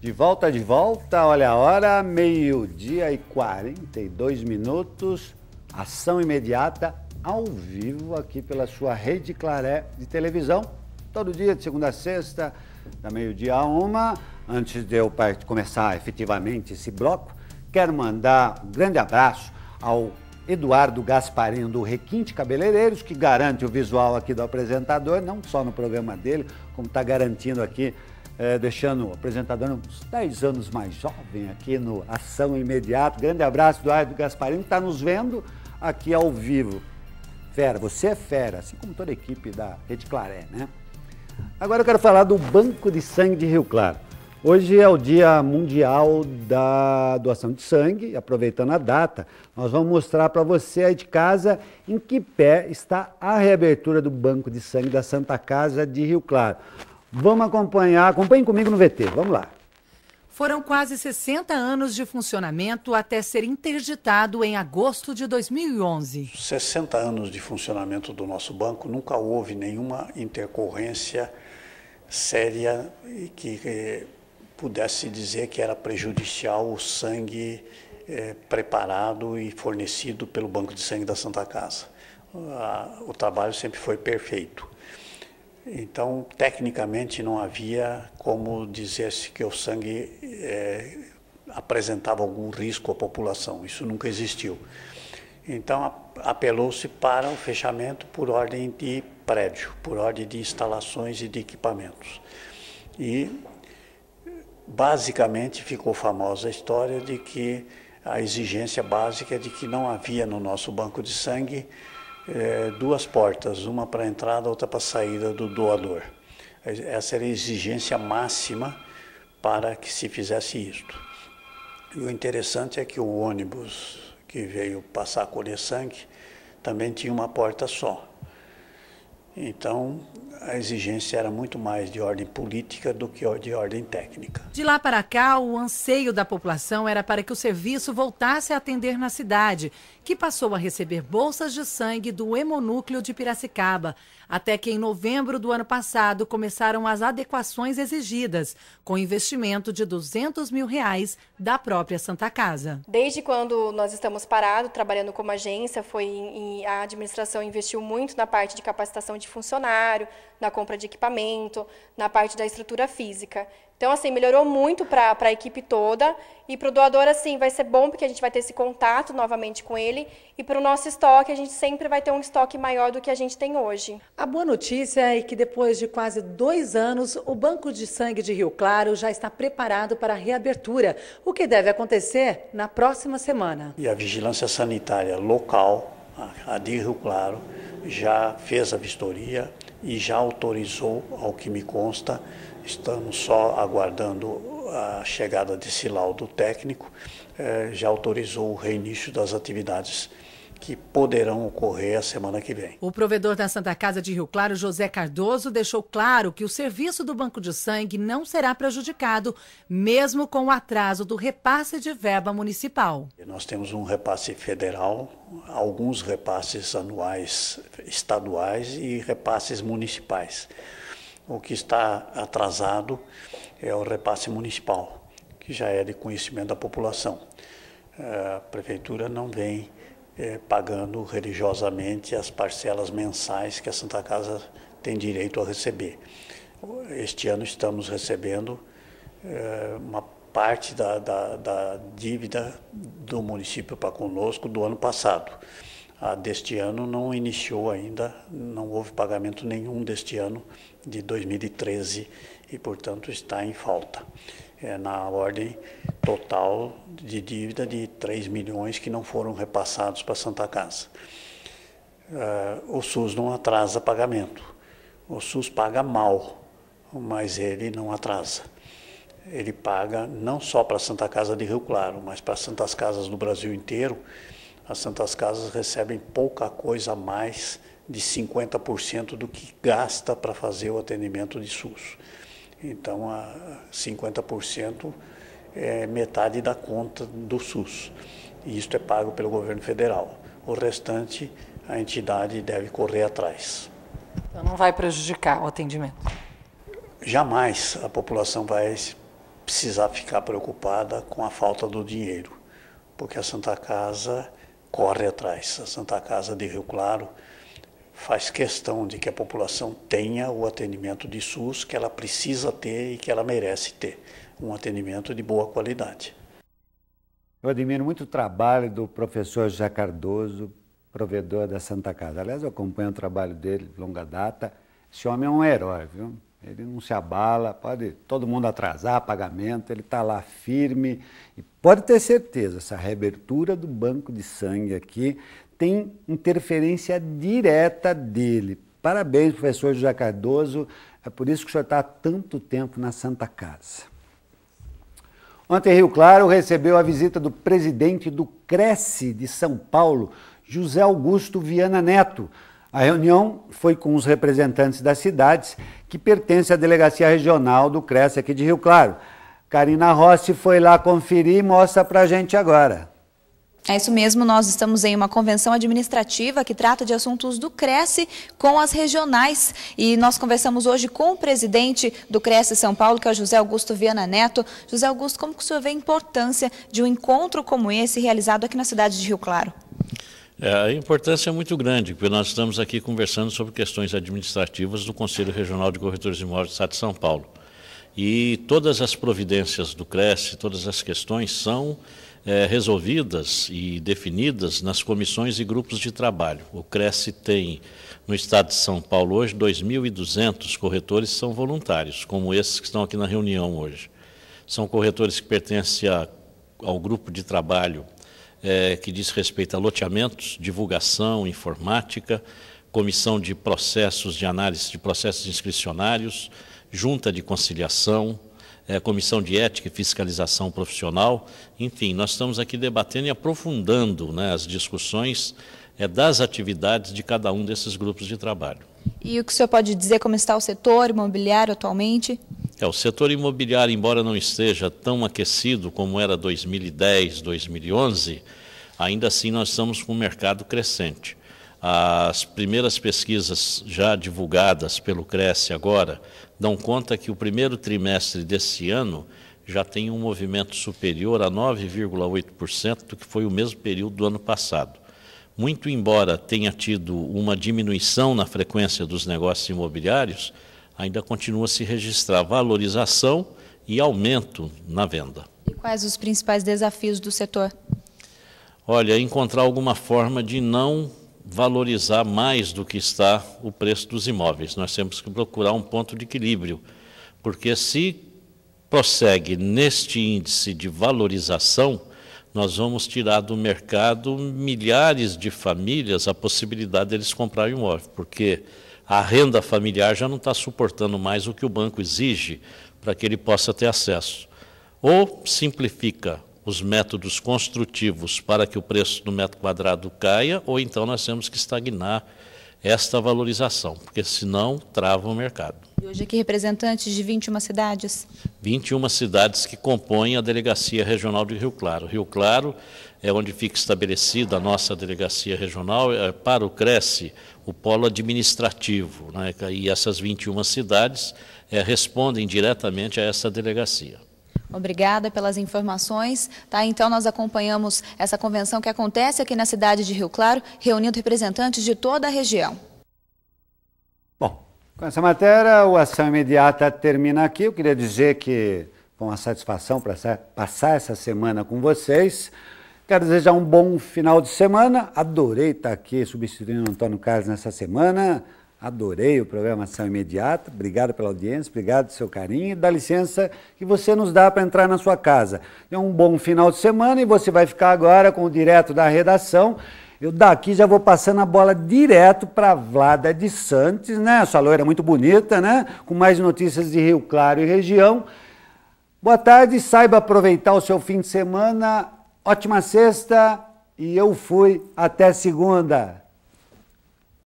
De volta, de volta, olha a hora, meio-dia e 42 minutos, ação imediata, ao vivo aqui pela sua Rede Claré de televisão, todo dia, de segunda a sexta, da meio-dia a uma. Antes de eu começar efetivamente esse bloco, quero mandar um grande abraço ao Eduardo Gasparinho do Requinte Cabeleireiros, que garante o visual aqui do apresentador, não só no programa dele, como está garantindo aqui é, deixando o apresentador uns 10 anos mais jovem aqui no Ação Imediata. Grande abraço, Eduardo Gasparini, que está nos vendo aqui ao vivo. Fera, você é fera, assim como toda a equipe da Rede Claré, né? Agora eu quero falar do Banco de Sangue de Rio Claro. Hoje é o Dia Mundial da Doação de Sangue. Aproveitando a data, nós vamos mostrar para você aí de casa em que pé está a reabertura do Banco de Sangue da Santa Casa de Rio Claro. Vamos acompanhar, acompanhem comigo no VT, vamos lá. Foram quase 60 anos de funcionamento até ser interditado em agosto de 2011. 60 anos de funcionamento do nosso banco, nunca houve nenhuma intercorrência séria que eh, pudesse dizer que era prejudicial o sangue eh, preparado e fornecido pelo Banco de Sangue da Santa Casa. Ah, o trabalho sempre foi perfeito. Então, tecnicamente, não havia como dizer-se que o sangue é, apresentava algum risco à população. Isso nunca existiu. Então, apelou-se para o fechamento por ordem de prédio, por ordem de instalações e de equipamentos. E, basicamente, ficou famosa a história de que a exigência básica é de que não havia no nosso banco de sangue é, duas portas, uma para a entrada, outra para a saída do doador. Essa era a exigência máxima para que se fizesse isto. E o interessante é que o ônibus que veio passar a sangue também tinha uma porta só. Então, a exigência era muito mais de ordem política do que de ordem técnica. De lá para cá, o anseio da população era para que o serviço voltasse a atender na cidade que passou a receber bolsas de sangue do Hemonúcleo de Piracicaba, até que em novembro do ano passado começaram as adequações exigidas, com investimento de 200 mil reais da própria Santa Casa. Desde quando nós estamos parados, trabalhando como agência, foi em, a administração investiu muito na parte de capacitação de funcionário, na compra de equipamento, na parte da estrutura física. Então, assim, melhorou muito para a equipe toda e para o doador, assim, vai ser bom porque a gente vai ter esse contato novamente com ele e para o nosso estoque a gente sempre vai ter um estoque maior do que a gente tem hoje. A boa notícia é que depois de quase dois anos, o Banco de Sangue de Rio Claro já está preparado para a reabertura, o que deve acontecer na próxima semana. E a vigilância sanitária local, a de Rio Claro, já fez a vistoria e já autorizou, ao que me consta, estamos só aguardando a chegada desse laudo técnico eh, já autorizou o reinício das atividades que poderão ocorrer a semana que vem. O provedor da Santa Casa de Rio Claro, José Cardoso, deixou claro que o serviço do Banco de Sangue não será prejudicado, mesmo com o atraso do repasse de verba municipal. Nós temos um repasse federal, alguns repasses anuais estaduais e repasses municipais. O que está atrasado é o repasse municipal, que já é de conhecimento da população a prefeitura não vem é, pagando religiosamente as parcelas mensais que a Santa Casa tem direito a receber. Este ano estamos recebendo é, uma parte da, da, da, dívida do município para conosco do ano passado. A deste ano não iniciou ainda, não houve pagamento nenhum deste ano de 2013 e, portanto, está em falta. É na ordem total de dívida de 3 milhões que não foram repassados para a Santa Casa. Uh, o SUS não atrasa pagamento. O SUS paga mal, mas ele não atrasa. Ele paga não só para a Santa Casa de Rio Claro, mas para as Santas Casas do Brasil inteiro. As Santas Casas recebem pouca coisa a mais de 50% do que gasta para fazer o atendimento de SUS. Então, a 50% é metade da conta do SUS. E isso é pago pelo governo federal. O restante, a entidade deve correr atrás. Então, não vai prejudicar o atendimento? Jamais a população vai precisar ficar preocupada com a falta do dinheiro, porque a Santa Casa corre atrás. A Santa Casa de Rio Claro faz questão de que a população tenha o atendimento de SUS que ela precisa ter e que ela merece ter, um atendimento de boa qualidade. Eu admiro muito o trabalho do professor Jacardoso, Cardoso, provedor da Santa Casa. Aliás, eu acompanho o trabalho dele de longa data. Esse homem é um herói, viu? Ele não se abala, pode todo mundo atrasar pagamento, ele está lá firme. E pode ter certeza, essa reabertura do banco de sangue aqui tem interferência direta dele. Parabéns, professor José Cardoso. É por isso que o senhor está há tanto tempo na Santa Casa. Ontem, Rio Claro recebeu a visita do presidente do Cresce de São Paulo, José Augusto Viana Neto. A reunião foi com os representantes das cidades que pertencem à delegacia regional do Cresce aqui de Rio Claro. Karina Rossi foi lá conferir e mostra a gente agora. É isso mesmo, nós estamos em uma convenção administrativa que trata de assuntos do Cresce com as regionais. E nós conversamos hoje com o presidente do Cresce São Paulo, que é o José Augusto Viana Neto. José Augusto, como que o senhor vê a importância de um encontro como esse realizado aqui na cidade de Rio Claro? É, a importância é muito grande, porque nós estamos aqui conversando sobre questões administrativas do Conselho Regional de Corretores de Imóveis do Estado de São Paulo. E todas as providências do Cresce, todas as questões são é, resolvidas e definidas nas comissões e grupos de trabalho. O Cresce tem, no estado de São Paulo hoje, 2.200 corretores são voluntários, como esses que estão aqui na reunião hoje. São corretores que pertencem a, ao grupo de trabalho é, que diz respeito a loteamentos, divulgação, informática, comissão de processos de análise de processos inscricionários, junta de conciliação, é, Comissão de Ética e Fiscalização Profissional. Enfim, nós estamos aqui debatendo e aprofundando né, as discussões é, das atividades de cada um desses grupos de trabalho. E o que o senhor pode dizer como está o setor imobiliário atualmente? É, o setor imobiliário, embora não esteja tão aquecido como era 2010, 2011, ainda assim nós estamos com um mercado crescente. As primeiras pesquisas já divulgadas pelo Cresce agora dão conta que o primeiro trimestre deste ano já tem um movimento superior a 9,8% do que foi o mesmo período do ano passado. Muito embora tenha tido uma diminuição na frequência dos negócios imobiliários, ainda continua a se registrar valorização e aumento na venda. E quais os principais desafios do setor? Olha, encontrar alguma forma de não valorizar mais do que está o preço dos imóveis. Nós temos que procurar um ponto de equilíbrio, porque se prossegue neste índice de valorização, nós vamos tirar do mercado milhares de famílias a possibilidade deles comprarem um imóvel, porque a renda familiar já não está suportando mais o que o banco exige para que ele possa ter acesso. Ou simplifica os métodos construtivos para que o preço do metro quadrado caia, ou então nós temos que estagnar esta valorização, porque senão trava o mercado. E hoje aqui representantes de 21 cidades? 21 cidades que compõem a Delegacia Regional de Rio Claro. Rio Claro é onde fica estabelecida a nossa Delegacia Regional, é, para o Cresce, o polo administrativo, né? e essas 21 cidades é, respondem diretamente a essa delegacia. Obrigada pelas informações. Tá, então, nós acompanhamos essa convenção que acontece aqui na cidade de Rio Claro, reunindo representantes de toda a região. Bom, com essa matéria, o Ação Imediata termina aqui. Eu queria dizer que foi uma satisfação passar essa semana com vocês. Quero desejar um bom final de semana. Adorei estar aqui substituindo o Antônio Carlos nessa semana. Adorei o programação imediata. Obrigado pela audiência, obrigado pelo seu carinho. Dá licença que você nos dá para entrar na sua casa. É um bom final de semana e você vai ficar agora com o direto da redação. Eu daqui já vou passando a bola direto para Vlada de Santos, né? Sua loira muito bonita, né? Com mais notícias de Rio Claro e região. Boa tarde, saiba aproveitar o seu fim de semana. Ótima sexta e eu fui até segunda.